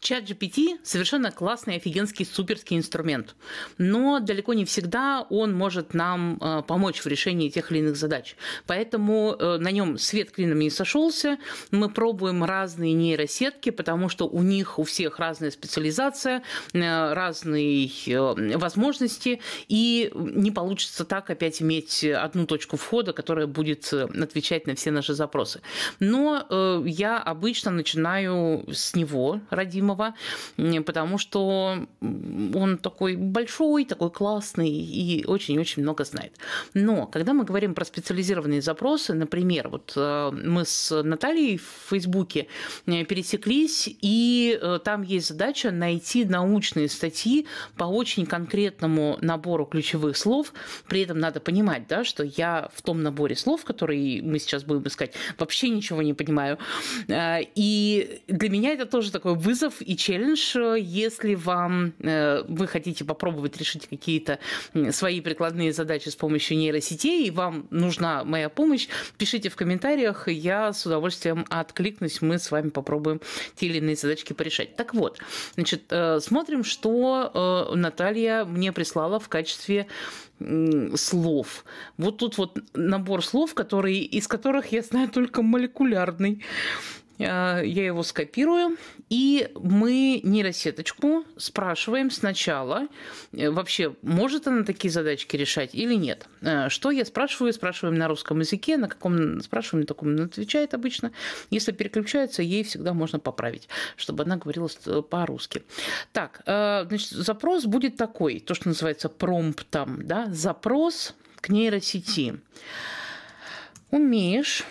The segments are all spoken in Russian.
Чат GPT совершенно классный, офигенский, суперский инструмент, но далеко не всегда он может нам э, помочь в решении тех или иных задач. Поэтому э, на нем свет клинами не сошелся. Мы пробуем разные нейросетки, потому что у них у всех разная специализация, э, разные э, возможности, и не получится так опять иметь одну точку входа, которая будет э, отвечать на все наши запросы. Но э, я обычно начинаю с него, родимого, Романова, потому что он такой большой, такой классный и очень-очень много знает. Но когда мы говорим про специализированные запросы, например, вот э, мы с Натальей в Фейсбуке э, пересеклись, и э, там есть задача найти научные статьи по очень конкретному набору ключевых слов. При этом надо понимать, да, что я в том наборе слов, которые мы сейчас будем искать, вообще ничего не понимаю. И для меня это тоже такой вызов и челлендж, если вам э, вы хотите попробовать решить какие-то свои прикладные задачи с помощью нейросетей, и вам нужна моя помощь, пишите в комментариях, я с удовольствием откликнусь, мы с вами попробуем те или иные задачки порешать. Так вот, значит, э, смотрим, что э, Наталья мне прислала в качестве слов. Вот тут вот набор слов, которые, из которых я знаю только молекулярный. Э, я его скопирую, и мы нейросеточку спрашиваем сначала, э, вообще, может она такие задачки решать или нет. Э, что я спрашиваю? Спрашиваем на русском языке, на каком спрашиваем, на таком она отвечает обычно. Если переключается, ей всегда можно поправить, чтобы она говорила по-русски. Так, значит, запрос будет такой, то, что называется промптом, да, запрос к нейросети. Умеешь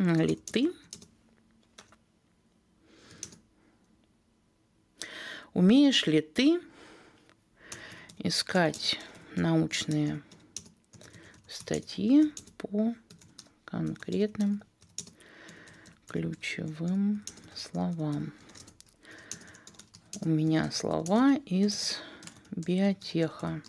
Литы. Умеешь ли ты искать научные статьи по конкретным ключевым словам? У меня слова из биотеха.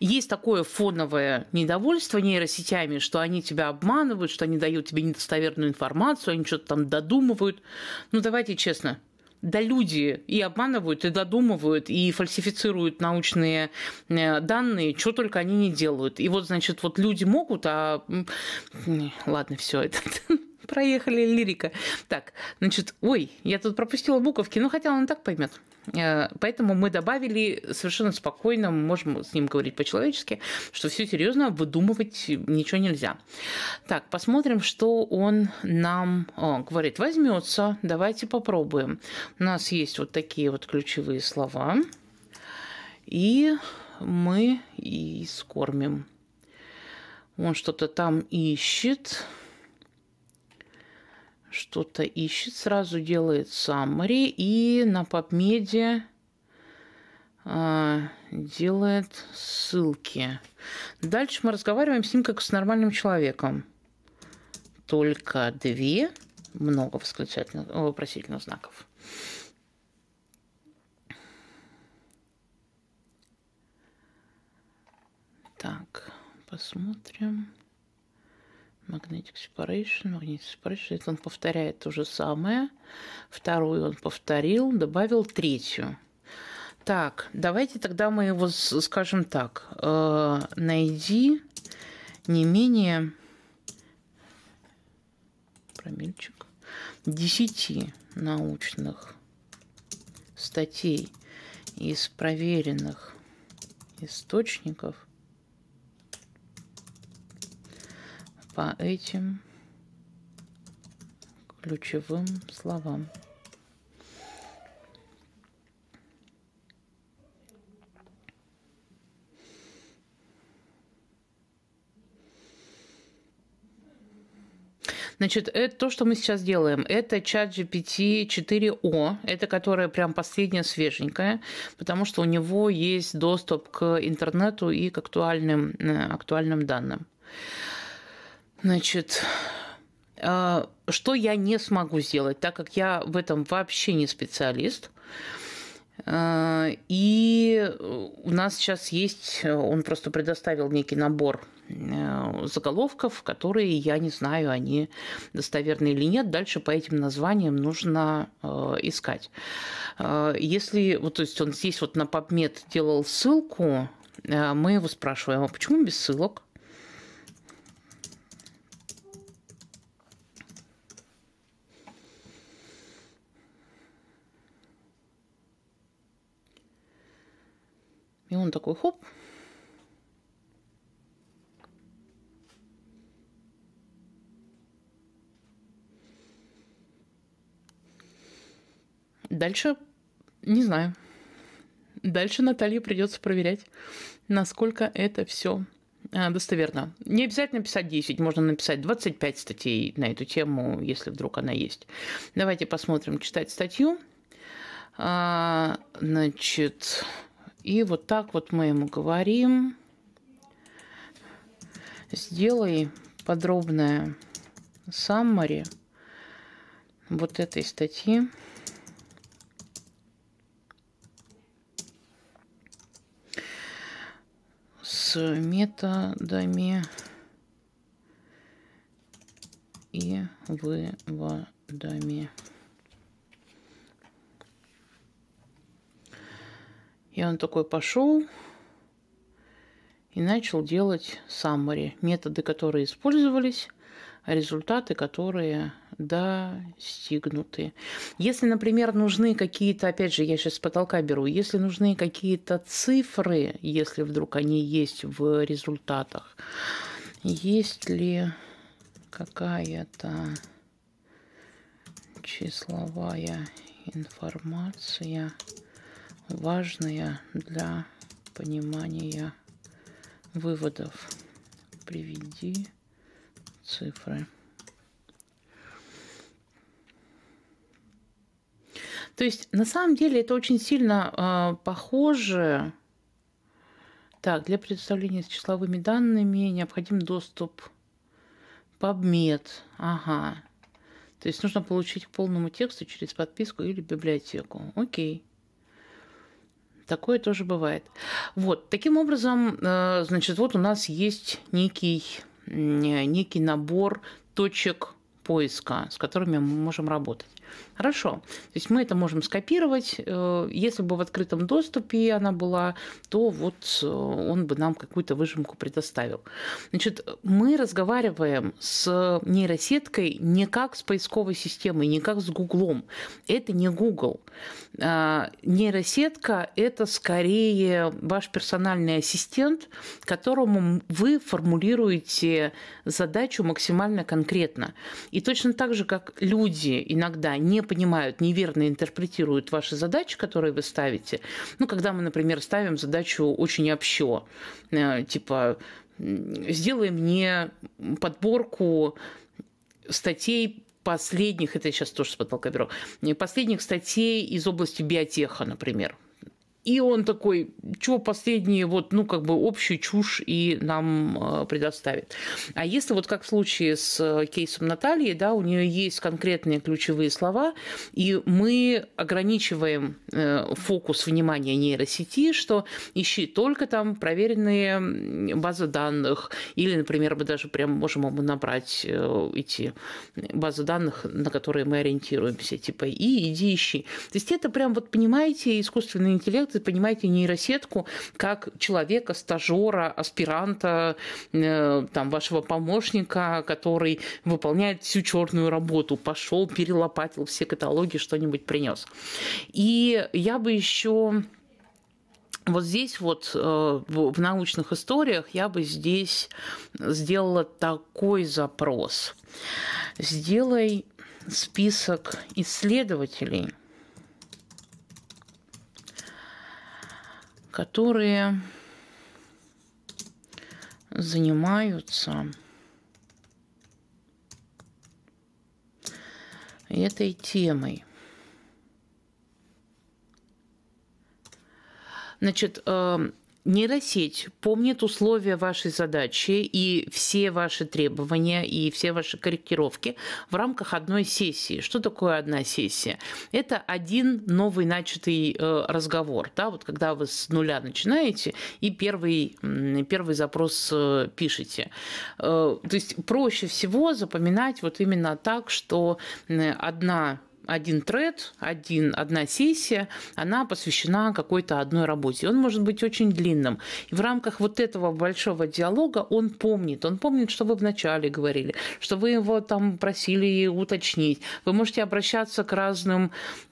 Есть такое фоновое недовольство нейросетями, что они тебя обманывают, что они дают тебе недостоверную информацию, они что-то там додумывают. Ну, давайте честно, да люди и обманывают, и додумывают, и фальсифицируют научные э, данные, что только они не делают. И вот, значит, вот люди могут, а... Ладно, все это проехали, лирика. Так, значит, ой, я тут пропустила буковки, ну хотя он так поймет. Э, поэтому мы добавили совершенно спокойно, можем с ним говорить по-человечески, что все серьезно, выдумывать ничего нельзя. Так, посмотрим, что он нам о, говорит. Возьмется, давайте попробуем. У нас есть вот такие вот ключевые слова. И мы и скормим. Он что-то там ищет что-то ищет, сразу делает summary и на PubMed э, делает ссылки. Дальше мы разговариваем с ним как с нормальным человеком. Только две, много восклицательных, вопросительных знаков. Так, посмотрим. Magnetic Separation, Magnetic Separation. Это он повторяет то же самое. Вторую он повторил, добавил третью. Так, давайте тогда мы его, скажем так, э, найди не менее промильчик, 10 научных статей из проверенных источников по этим ключевым словам. Значит, это то, что мы сейчас делаем. Это чат GPT 4O, это которая прям последняя свеженькая, потому что у него есть доступ к интернету и к актуальным, э, актуальным данным. Значит, а, что я не смогу сделать, так как я в этом вообще не специалист. А, и у нас сейчас есть, он просто предоставил некий набор а, заголовков, которые я не знаю, они достоверны или нет. Дальше по этим названиям нужно искать. Если, вот, то есть он здесь вот на PubMed делал ссылку, мы его спрашиваем, а почему без ссылок? И он такой, хоп. Дальше, не знаю. Дальше Наталье придется проверять, насколько это все а, достоверно. Не обязательно писать 10, можно написать 25 статей на эту тему, если вдруг она есть. Давайте посмотрим, читать статью. А, значит, и вот так вот мы ему говорим. Сделай подробное саммари вот этой статьи. с методами и выводами. И он такой пошел и начал делать саммари, методы, которые использовались, а результаты, которые достигнуты. Если, например, нужны какие-то, опять же, я сейчас с потолка беру, если нужны какие-то цифры, если вдруг они есть в результатах, есть ли какая-то числовая информация – важные для понимания выводов. Приведи цифры. То есть на самом деле это очень сильно э, похоже. Так, для представления с числовыми данными необходим доступ PubMed. Ага. То есть нужно получить к полному тексту через подписку или библиотеку. Окей. Такое тоже бывает. Вот, таким образом, э, значит, вот у нас есть некий, некий набор точек поиска, с которыми мы можем работать. Хорошо. То есть мы это можем скопировать. Э, если бы в открытом доступе она была, то вот э, он бы нам какую-то выжимку предоставил. Значит, мы разговариваем с нейросеткой не как с поисковой системой, не как с Гуглом. Это не Google. Э, нейросетка – это скорее ваш персональный ассистент, которому вы формулируете задачу максимально конкретно. И точно так же, как люди иногда не понимают, неверно интерпретируют ваши задачи, которые вы ставите. Ну, когда мы, например, ставим задачу очень общо, э, типа сделай мне подборку статей последних, это я сейчас тоже с потолка беру, последних статей из области биотеха, например. И он такой, чего последние, вот, ну, как бы общую чушь и нам э, предоставит. А если вот как в случае с э, кейсом Натальи, да, у нее есть конкретные ключевые слова, и мы ограничиваем э, фокус внимания нейросети, что ищи только там проверенные базы данных, или, например, мы даже прям можем ему набрать эти базы данных, на которые мы ориентируемся, типа, и иди ищи. То есть это прям, вот понимаете, искусственный интеллект это, понимаете, нейросетку как человека, стажера, аспиранта, э, там, вашего помощника, который выполняет всю черную работу, пошел, перелопатил все каталоги, что-нибудь принес. И я бы еще вот здесь вот э, в научных историях я бы здесь сделала такой запрос. Сделай список исследователей, которые занимаются этой темой. Значит, э, Нейросеть помнит условия вашей задачи и все ваши требования и все ваши корректировки в рамках одной сессии. Что такое одна сессия? Это один новый начатый э, разговор. Да? Вот когда вы с нуля начинаете и первый, первый запрос э, пишете. Э, то есть проще всего запоминать вот именно так, что одна один тред, один, одна сессия, она посвящена какой-то одной работе. Он может быть очень длинным. И в рамках вот этого большого диалога он помнит. Он помнит, что вы вначале говорили, что вы его там просили уточнить. Вы можете обращаться к разным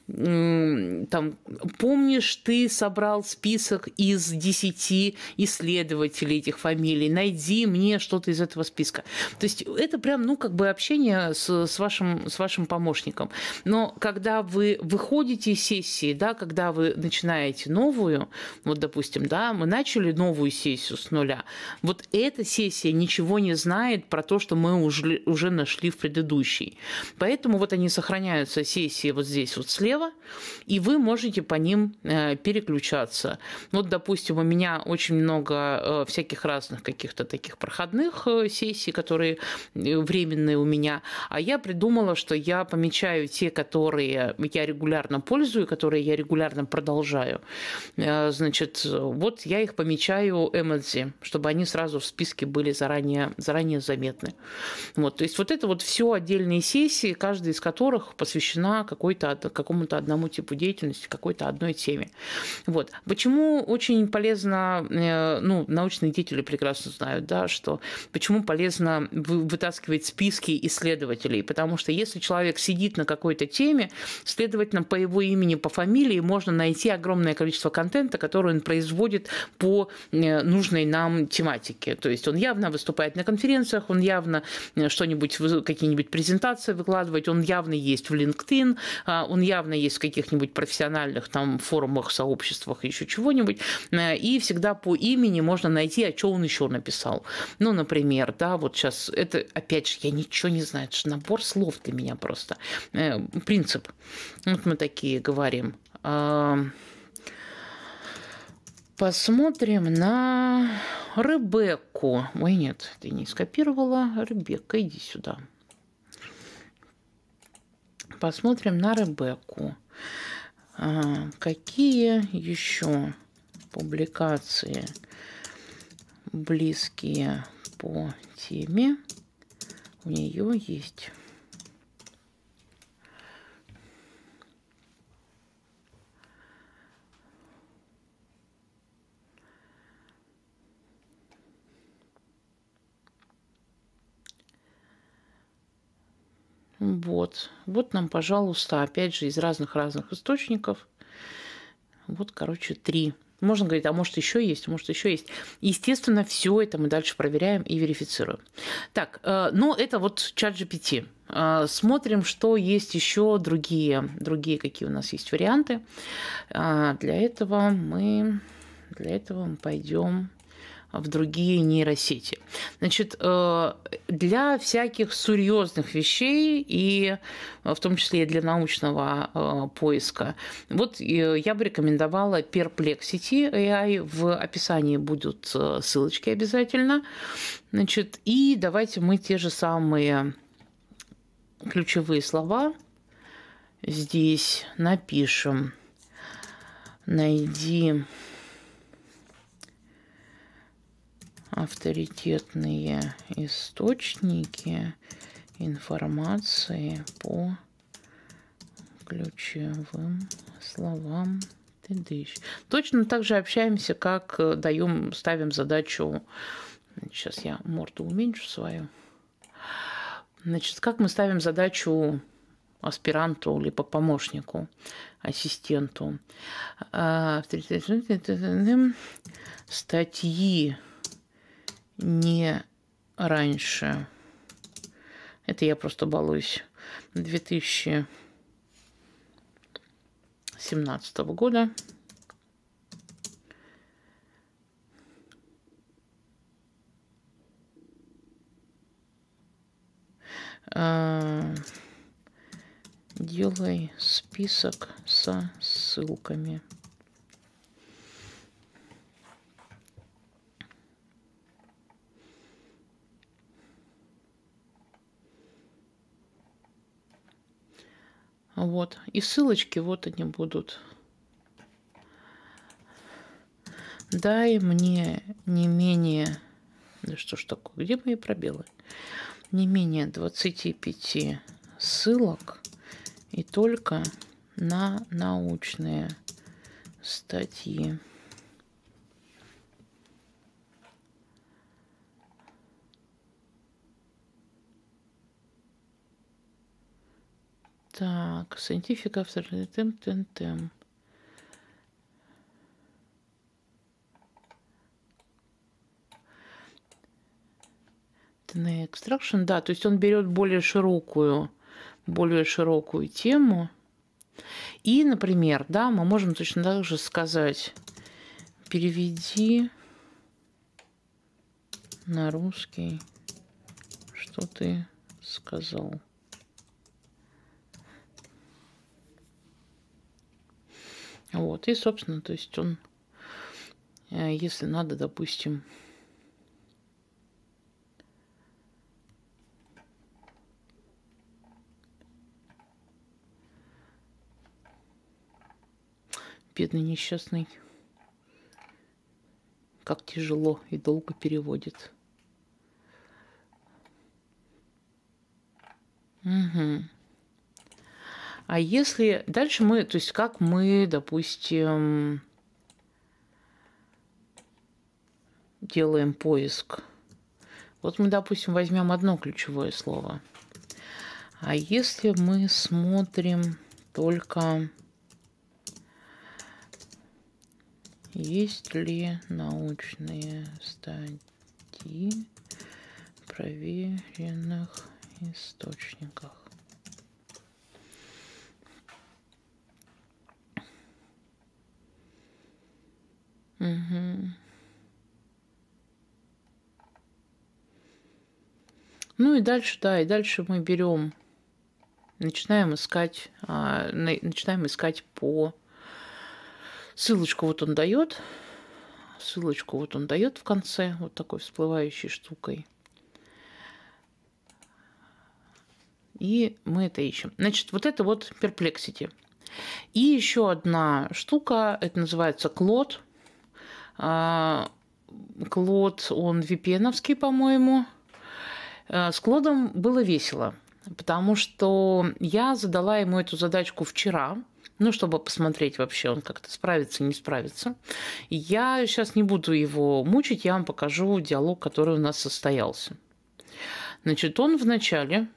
там, помнишь, ты собрал список из десяти исследователей этих фамилий, найди мне что-то из этого списка. То есть это прям, ну, как бы общение с, с, вашим, с вашим помощником. Но когда вы выходите из сессии, да, когда вы начинаете новую, вот, допустим, да, мы начали новую сессию с нуля, вот эта сессия ничего не знает про то, что мы уже, уже нашли в предыдущей. Поэтому вот они сохраняются, сессии вот здесь вот слева, налево, и вы можете по ним э, переключаться. Вот, допустим, у меня очень много э, всяких разных каких-то таких проходных э, сессий, которые временные у меня, а я придумала, что я помечаю те, которые я регулярно пользую, которые я регулярно продолжаю. Значит, вот я их помечаю эмодзи, чтобы они сразу в списке были заранее, заранее заметны. Вот, то есть вот это вот все отдельные сессии, каждая из которых посвящена какой-то какому какому-то одному типу деятельности, какой-то одной теме. Вот. Почему очень полезно, э, ну, научные деятели прекрасно знают, да, что почему полезно вытаскивать списки исследователей, потому что если человек сидит на какой-то теме, следовательно, по его имени, по фамилии можно найти огромное количество контента, который он производит по э, нужной нам тематике. То есть он явно выступает на конференциях, он явно э, что-нибудь, какие-нибудь презентации выкладывает, он явно есть в LinkedIn, а, он явно есть в каких-нибудь профессиональных там форумах, сообществах, еще чего-нибудь, э, и всегда по имени можно найти, а что он еще написал. Ну, например, да, вот сейчас, это, опять же, я ничего не знаю, это же набор слов для меня просто. Э, принцип. Вот мы такие говорим. Э, посмотрим на Ребекку. Ой, нет, ты не скопировала. Ребекка, иди сюда. Посмотрим на Ребекку. А, какие еще публикации близкие по теме у нее есть? Вот. Вот нам, пожалуйста, опять же, из разных-разных источников. Вот, короче, три. Можно говорить, а может еще есть, может еще есть. Естественно, все это мы дальше проверяем и верифицируем. Так, э, ну это вот чат GPT. Э, смотрим, что есть еще другие, другие какие у нас есть варианты. Э, для этого мы, для этого мы пойдем а в другие нейросети. Значит, э, для всяких серьезных вещей и э, в том числе и для научного э, поиска, вот я бы рекомендовала Perplexity AI. В описании будут ссылочки обязательно. Значит, и давайте мы те же самые ключевые слова здесь напишем. Найди авторитетные источники информации по ключевым словам тыдыщ. Точно так же общаемся, как э, даем, ставим задачу. Сейчас я морду уменьшу свою. Значит, как мы ставим задачу аспиранту, либо помощнику, ассистенту. А, статьи не раньше. Это я просто балуюсь. 2017 года. А, делай список со ссылками. Вот. И ссылочки вот они будут. Дай мне не менее... Да что ж такое? Где мои пробелы? Не менее 25 ссылок и только на научные статьи. Так, Scientific After Тем, Тем, Тем. Теней Extraction, да, то есть он берет более широкую, более широкую тему. И, например, да, мы можем точно так же сказать, переведи на русский, что ты сказал. Вот, и, собственно, то есть он, э, если надо, допустим, бедный несчастный, как тяжело и долго переводит. Угу. А если дальше мы, то есть как мы, допустим, делаем поиск. Вот мы, допустим, возьмем одно ключевое слово. А если мы смотрим только, есть ли научные статьи в проверенных источниках. Угу. Ну и дальше, да, и дальше мы берем, начинаем искать, а, начинаем искать по ссылочку вот он дает, ссылочку вот он дает в конце, вот такой всплывающей штукой. И мы это ищем. Значит, вот это вот перплексити, И еще одна штука, это называется клод. А, Клод, он Випеновский, по-моему. А, с Клодом было весело, потому что я задала ему эту задачку вчера, ну, чтобы посмотреть вообще, он как-то справится, не справится. Я сейчас не буду его мучить, я вам покажу диалог, который у нас состоялся. Значит, он вначале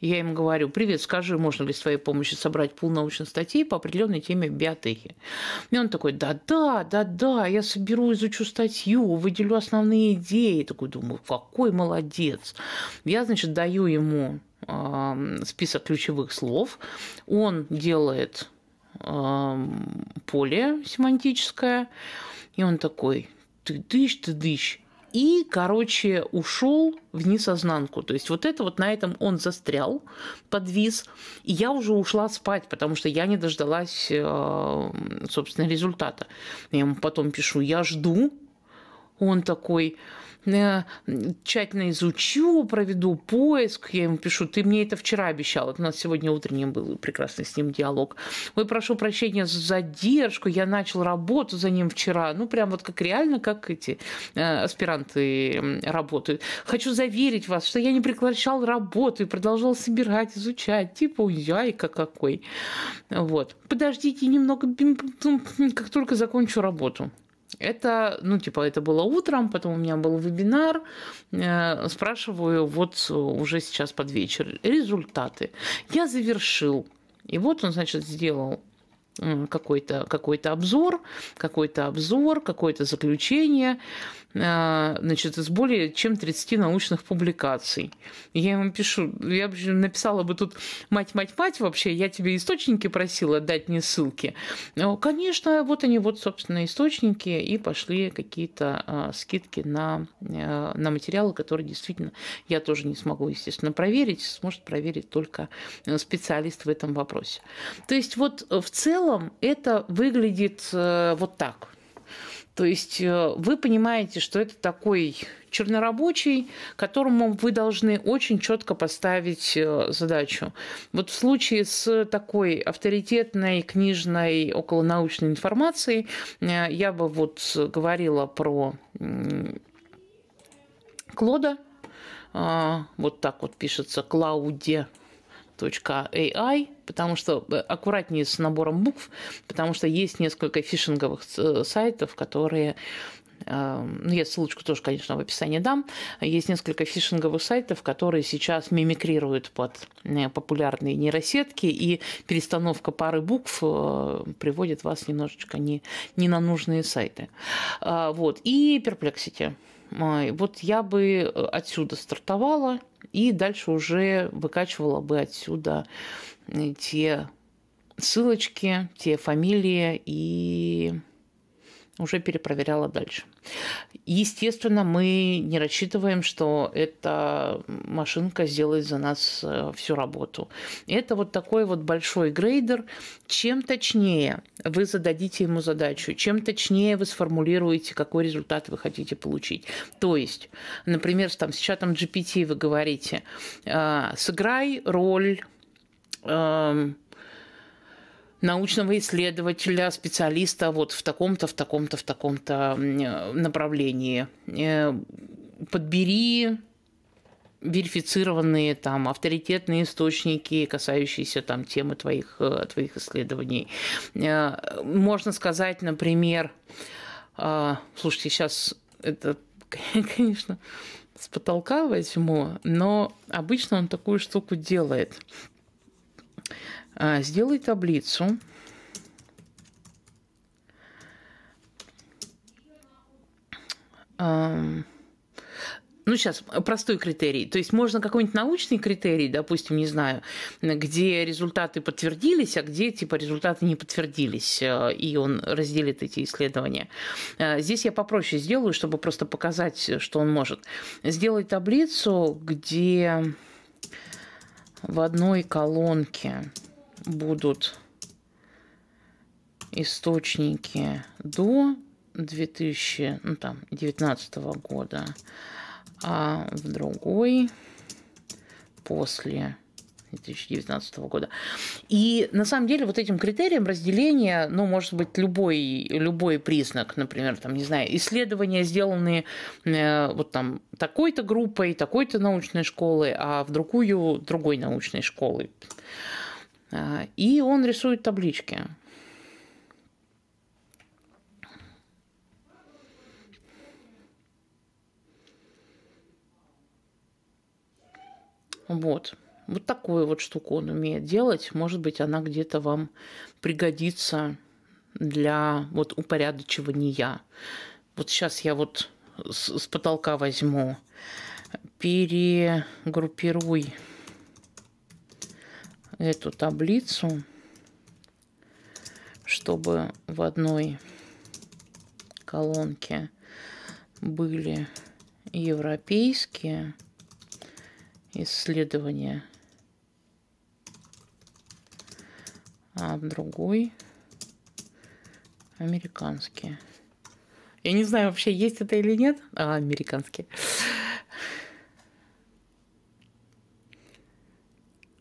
я им говорю, привет, скажи, можно ли с твоей помощью собрать пул научных статей по определенной теме биотехи? И он такой, да-да, да-да, я соберу, изучу статью, выделю основные идеи. Я такой думаю, какой молодец. Я, значит, даю ему список ключевых слов. Он делает поле семантическое, и он такой, ты дышь, ты дышь и, короче, ушел вниз ознанку. То есть вот это вот на этом он застрял, подвис, и я уже ушла спать, потому что я не дождалась, э, собственно, результата. Я ему потом пишу, я жду, он такой, Э, тщательно изучу, проведу поиск, я ему пишу, ты мне это вчера обещал, вот у нас сегодня утренним был прекрасный с ним диалог. Ой, прошу прощения за задержку, я начал работу за ним вчера, ну прям вот как реально, как эти э, аспиранты работают. Хочу заверить вас, что я не прекращал работу и продолжал собирать, изучать, типа у яйка какой. Вот. Подождите немного, как только закончу работу. Это, ну, типа, это было утром, потом у меня был вебинар. Э, спрашиваю, вот уже сейчас под вечер, результаты. Я завершил. И вот он, значит, сделал какой-то какой обзор, какой-то обзор, какое-то заключение. А, значит, из более чем 30 научных публикаций. Я ему пишу, я бы написала бы тут «Мать, мать, мать» вообще, я тебе источники просила дать мне ссылки. Ну, конечно, вот они, вот, собственно, источники, и пошли какие-то а, скидки на, а, на материалы, которые действительно я тоже не смогу, естественно, проверить, сможет проверить только специалист в этом вопросе. То есть вот в целом это выглядит э, вот так – то есть э, вы понимаете, что это такой чернорабочий, которому вы должны очень четко поставить э, задачу. Вот в случае с такой авторитетной книжной околонаучной информацией э, я бы вот говорила про Клода, вот так вот пишется, клауде.ai, потому что э, аккуратнее с набором букв, потому что есть несколько фишинговых э, сайтов, которые эм, ну, я ссылочку тоже, конечно, в описании дам. Есть несколько фишинговых сайтов, которые сейчас мимикрируют под э, популярные нейросетки, и перестановка пары букв приводит вас немножечко не, не на нужные сайты. А, вот. И перплексити. Вот я бы отсюда стартовала и дальше уже выкачивала бы отсюда э, те ссылочки, те фамилии и уже перепроверяла дальше. Естественно, мы не рассчитываем, что эта машинка сделает за нас э, всю работу. Это вот такой вот большой грейдер. Чем точнее вы зададите ему задачу, чем точнее вы сформулируете, какой результат вы хотите получить. То есть, например, там, с чатом GPT вы говорите, э, сыграй роль эм, научного исследователя, специалиста вот в таком-то, в таком-то, в таком-то э, направлении. Э, подбери верифицированные там авторитетные источники, касающиеся там темы твоих, э, твоих исследований. Можно сказать, например, слушайте, сейчас это, конечно, с потолка возьму, но обычно он такую штуку делает – а, сделай таблицу. ну, сейчас простой критерий. То есть можно какой-нибудь научный критерий, допустим, не знаю, где результаты подтвердились, а где, типа, результаты не подтвердились, э, и он разделит эти исследования. Э, здесь я попроще сделаю, чтобы просто показать, что он может. Сделай таблицу, где в одной колонке будут источники до 2000, ну, там, 2019 года, а в другой после 2019 года. И на самом деле вот этим критерием разделения, ну, может быть, любой, любой признак, например, там, не знаю, исследования, сделанные э, вот там такой-то группой, такой-то научной школы, а в другую другой научной школы. А, и он рисует таблички. Вот. Вот такую вот штуку он умеет делать. Может быть, она где-то вам пригодится для вот упорядочивания. Вот сейчас я вот с, с потолка возьму. Перегруппируй эту таблицу, чтобы в одной колонке были европейские исследования, а в другой американские. Я не знаю, вообще есть это или нет. А, американские.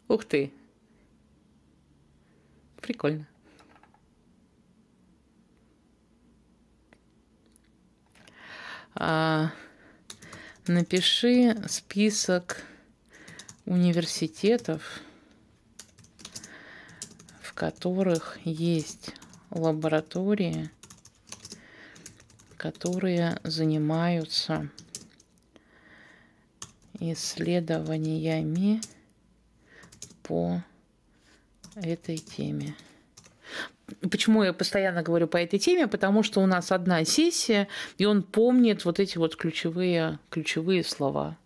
Ух ты, прикольно. А, напиши список университетов, в которых есть лаборатории, которые занимаются исследованиями по этой теме. Почему я постоянно говорю по этой теме? Потому что у нас одна сессия, и он помнит вот эти вот ключевые, ключевые слова.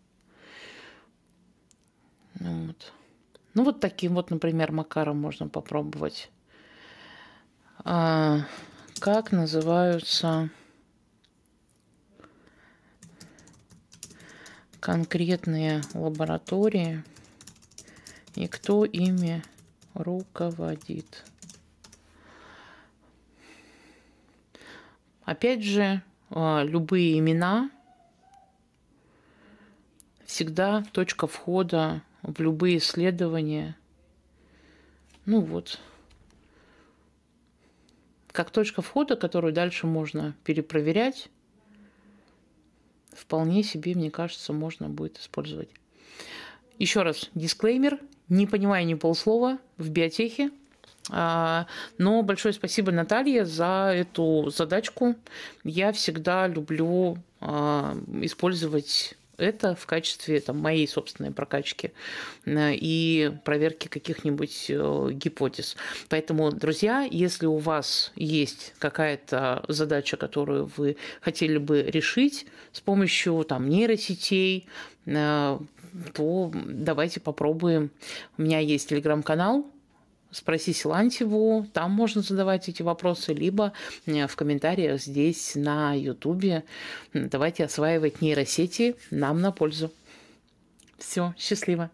Ну вот. Ну вот таким вот, например, Макаром можно попробовать. А, как называются конкретные лаборатории и кто ими руководит. Опять же, а, любые имена всегда точка входа в любые исследования. Ну вот, как точка входа, которую дальше можно перепроверять, вполне себе, мне кажется, можно будет использовать. Еще раз дисклеймер, не понимаю ни полслова в биотехе, а, но большое спасибо Наталье за эту задачку. Я всегда люблю а, использовать это в качестве там, моей собственной прокачки э, и проверки каких-нибудь э, гипотез. Поэтому, друзья, если у вас есть какая-то задача, которую вы хотели бы решить с помощью там, нейросетей, э, то давайте попробуем. У меня есть телеграм-канал, спроси Силантьеву, там можно задавать эти вопросы, либо э, в комментариях здесь на Ютубе. Давайте осваивать нейросети нам на пользу. Все, счастливо.